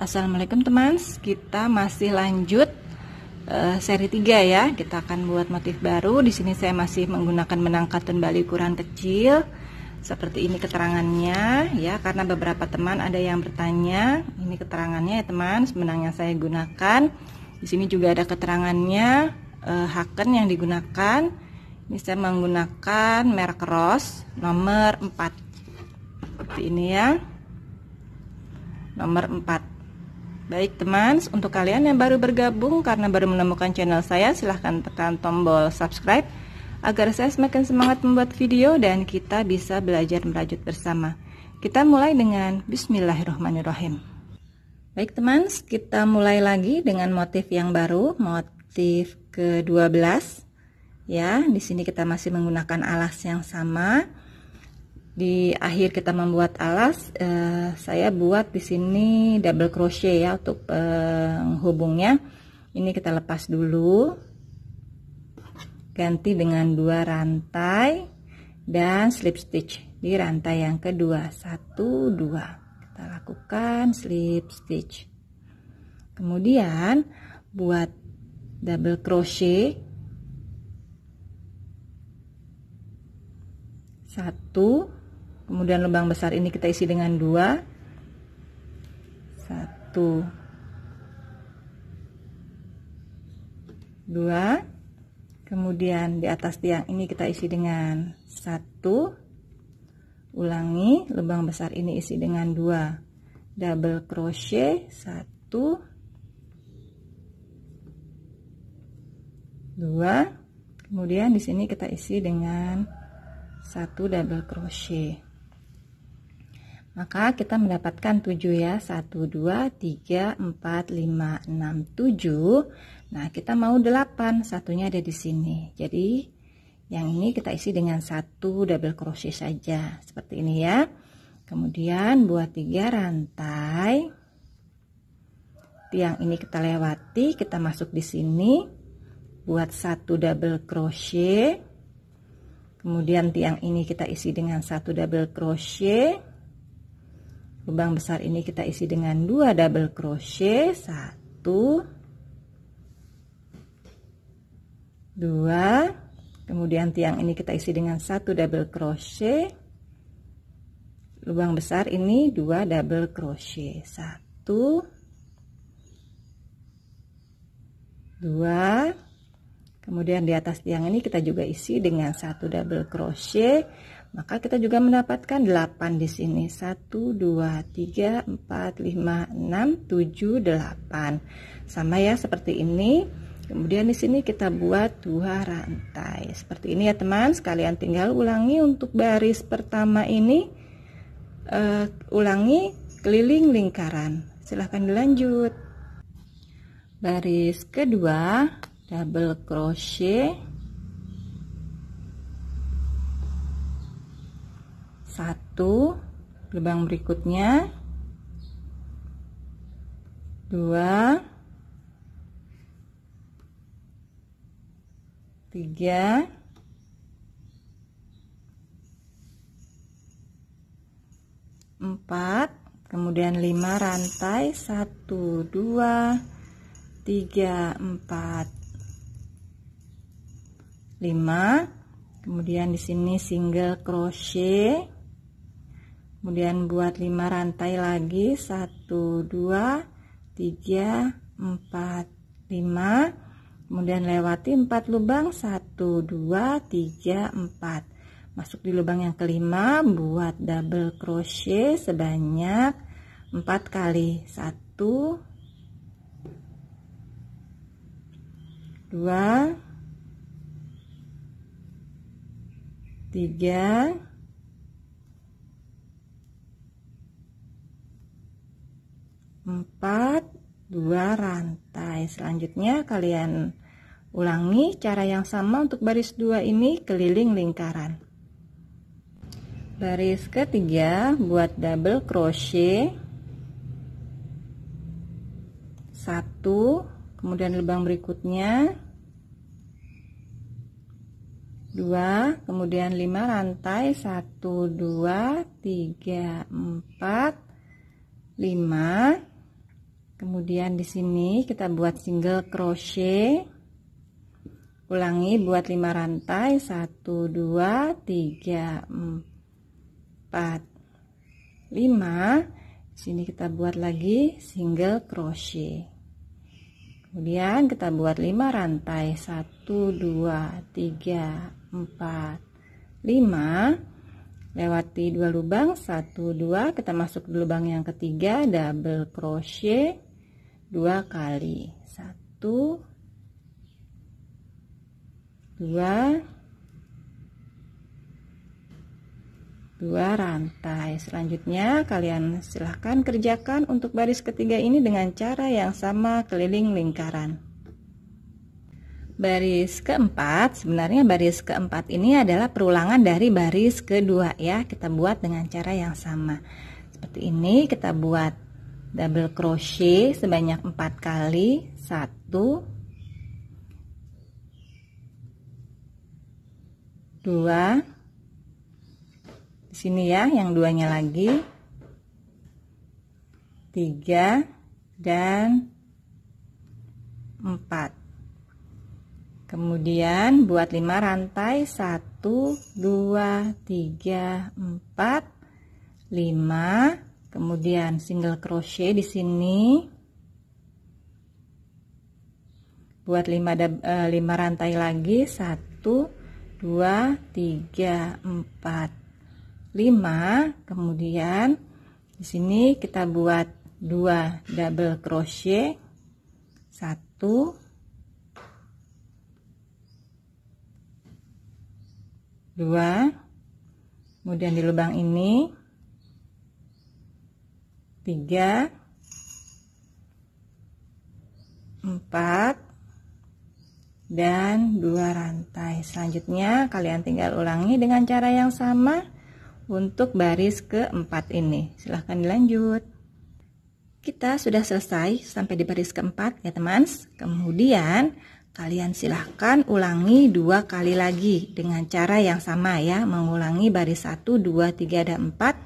Assalamualaikum teman Kita masih lanjut uh, seri 3 ya Kita akan buat motif baru Di sini saya masih menggunakan benang katun Bali ukuran kecil Seperti ini keterangannya ya Karena beberapa teman ada yang bertanya Ini keterangannya ya teman Benang yang saya gunakan Di sini juga ada keterangannya uh, Haken yang digunakan Ini saya menggunakan merek Ross nomor 4 Seperti ini ya nomor 4 Baik teman, untuk kalian yang baru bergabung karena baru menemukan channel saya, silahkan tekan tombol subscribe agar saya semakin semangat membuat video dan kita bisa belajar merajut bersama. Kita mulai dengan Bismillahirrahmanirrahim. Baik teman, kita mulai lagi dengan motif yang baru, motif ke-12. Ya, di sini kita masih menggunakan alas yang sama di akhir kita membuat alas eh, saya buat di sini double crochet ya untuk penghubungnya eh, ini kita lepas dulu ganti dengan dua rantai dan slip stitch di rantai yang kedua satu dua kita lakukan slip stitch kemudian buat double crochet satu kemudian lubang besar ini kita isi dengan dua satu dua kemudian di atas tiang ini kita isi dengan satu ulangi lubang besar ini isi dengan dua double crochet satu dua kemudian di sini kita isi dengan satu double crochet maka kita mendapatkan 7 ya 1 2 3 4 5 6 7 nah kita mau 8 satunya ada di sini jadi yang ini kita isi dengan satu double crochet saja seperti ini ya kemudian buat tiga rantai tiang ini kita lewati kita masuk di sini buat satu double crochet kemudian tiang ini kita isi dengan satu double crochet lubang besar ini kita isi dengan dua double crochet satu dua kemudian tiang ini kita isi dengan satu double crochet lubang besar ini dua double crochet satu dua kemudian di atas tiang ini kita juga isi dengan satu double crochet maka kita juga mendapatkan 8 di sini 1 2 3 4 5 6 7 8 sama ya seperti ini kemudian di sini kita buat dua rantai seperti ini ya teman sekalian tinggal ulangi untuk baris pertama ini uh, ulangi keliling lingkaran silahkan dilanjut baris kedua double crochet satu lubang berikutnya dua tiga empat kemudian lima rantai satu dua tiga empat lima kemudian di sini single crochet kemudian buat 5 rantai lagi 1 2 3 4 5 kemudian lewati 4 lubang 1 2 3 4 masuk di lubang yang kelima buat double crochet sebanyak 4 kali 1 2 3 4 2 rantai selanjutnya kalian ulangi cara yang sama untuk baris 2 ini keliling lingkaran baris ketiga buat double crochet 1 kemudian lubang berikutnya 2 kemudian 5 rantai 1 2 3 4 5 kemudian di sini kita buat single crochet ulangi buat 5 rantai 1 2 3 4 5 sini kita buat lagi single crochet kemudian kita buat 5 rantai 1 2 3 4 5 lewati dua lubang 1 2 kita masuk di lubang yang ketiga double crochet dua kali satu dua dua rantai selanjutnya kalian silahkan kerjakan untuk baris ketiga ini dengan cara yang sama keliling lingkaran baris keempat sebenarnya baris keempat ini adalah perulangan dari baris kedua ya kita buat dengan cara yang sama seperti ini kita buat double crochet sebanyak 4 kali 1 2 di sini ya yang duanya lagi 3 dan 4 Kemudian buat 5 rantai 1 2 3 4 5 kemudian single crochet di sini buat 5 5 eh, rantai lagi 1 2 3 4 5 kemudian di sini kita buat 2 double crochet 1 2 kemudian di lubang ini 3 4 dan 2 rantai selanjutnya kalian tinggal ulangi dengan cara yang sama untuk baris keempat ini silahkan dilanjut kita sudah selesai sampai di baris keempat ya teman kemudian kalian silahkan ulangi dua kali lagi dengan cara yang sama ya mengulangi baris 1, 2, 3, dan 4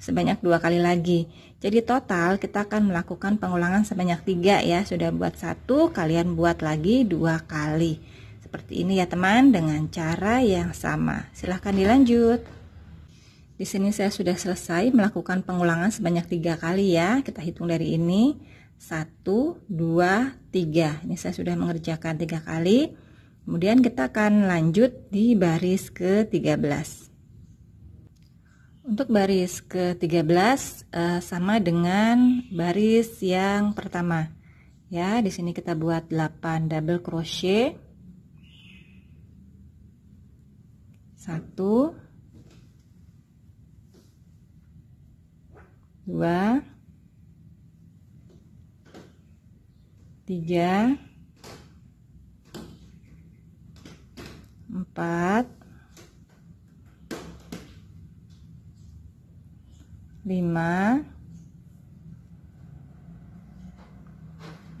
sebanyak dua kali lagi. Jadi total kita akan melakukan pengulangan sebanyak tiga ya. Sudah buat satu, kalian buat lagi dua kali. Seperti ini ya teman, dengan cara yang sama. Silahkan dilanjut. Di sini saya sudah selesai melakukan pengulangan sebanyak tiga kali ya. Kita hitung dari ini. Satu, dua, tiga. Ini saya sudah mengerjakan tiga kali. Kemudian kita akan lanjut di baris ke tiga belas. Untuk baris ke-13 eh, sama dengan baris yang pertama. Ya, di sini kita buat 8 double crochet. 1 2 3 4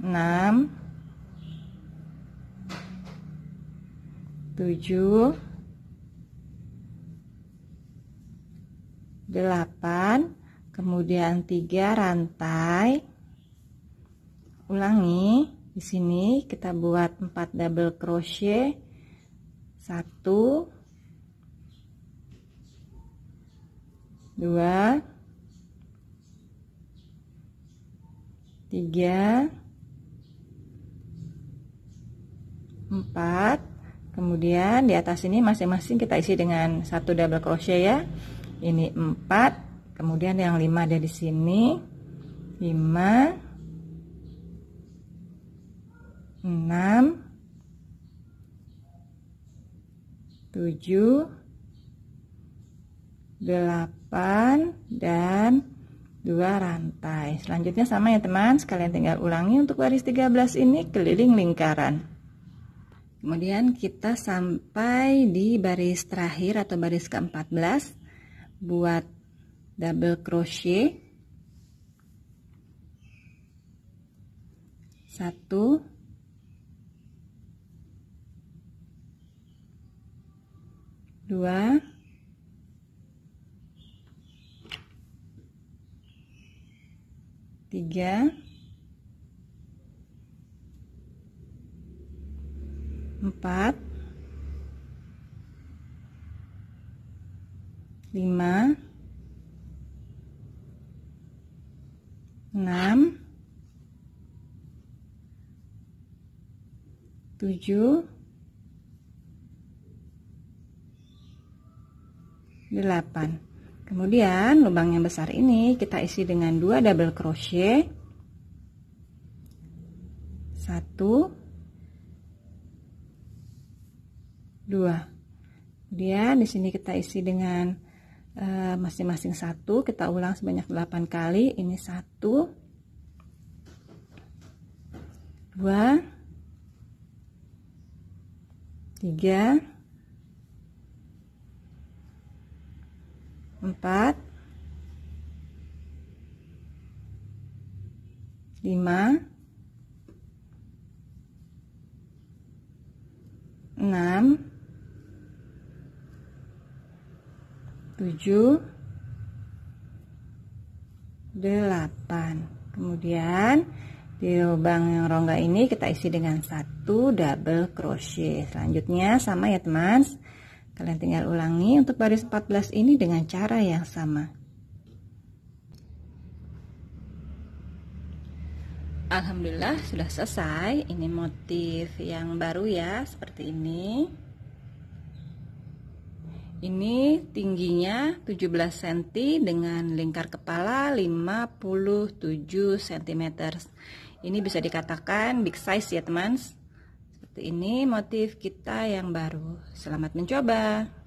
6 7 8 kemudian 3 rantai ulangi di sini kita buat 4 double crochet 1 2 3 4 kemudian di atas ini masing-masing kita isi dengan satu double crochet ya ini 4 kemudian yang 5 ada di sini 5 6 7 8 dan 2 rantai selanjutnya sama ya teman sekalian tinggal ulangi untuk baris 13 ini keliling lingkaran Kemudian kita sampai di baris terakhir atau baris ke-14 buat double crochet. Satu, dua, tiga, 4 5 6 7 8 kemudian lubang yang besar ini kita isi dengan 2 double crochet 1 2 2. Kemudian di sini kita isi dengan eh, masing-masing e, satu, kita ulang sebanyak 8 kali. Ini satu dua tiga empat, lima, enam, 7 8 kemudian di lubang yang rongga ini kita isi dengan satu double crochet selanjutnya sama ya teman kalian tinggal ulangi untuk baris 14 ini dengan cara yang sama Alhamdulillah sudah selesai ini motif yang baru ya seperti ini ini tingginya 17 cm dengan lingkar kepala 57 cm. Ini bisa dikatakan big size ya teman. Seperti ini motif kita yang baru. Selamat mencoba.